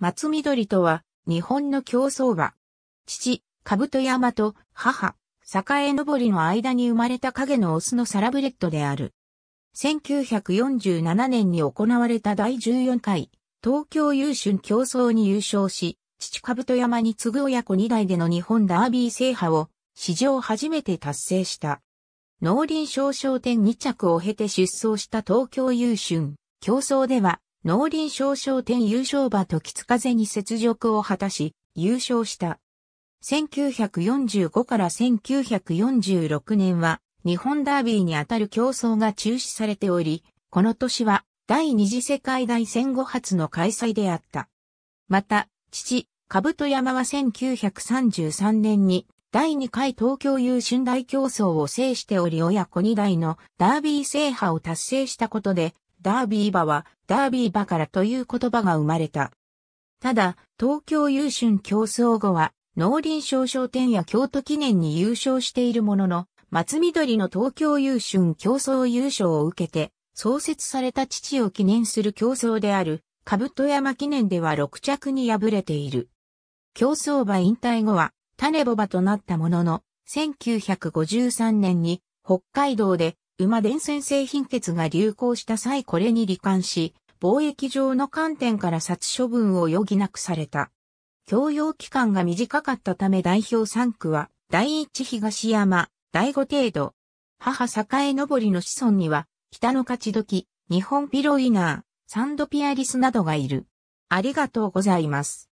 松緑とは、日本の競争馬。父、兜山と母、栄登りの間に生まれた影のオスのサラブレッドである。1947年に行われた第14回、東京優春競争に優勝し、父兜山に次ぐ親子2代での日本ダービー制覇を、史上初めて達成した。農林商商店2着を経て出走した東京優春競争では、農林賞商店優勝馬時津風に雪辱を果たし、優勝した。1945から1946年は、日本ダービーにあたる競争が中止されており、この年は第二次世界大戦後初の開催であった。また、父、兜山は1933年に第2回東京優春大競争を制しており親子2代のダービー制覇を達成したことでダービー馬は、ダービー馬からという言葉が生まれた。ただ、東京優春競争後は、農林省商店や京都記念に優勝しているものの、松緑の東京優春競争優勝を受けて、創設された父を記念する競争である、兜山記念では6着に敗れている。競争馬引退後は、種ボ馬となったものの、1953年に北海道で馬伝染性貧血が流行した際これに罹患し、貿易上の観点から殺処分を余儀なくされた。教養期間が短かったため代表3区は、第一東山、第五程度。母栄登りの子孫には、北の勝時、日本ピロイナー、サンドピアリスなどがいる。ありがとうございます。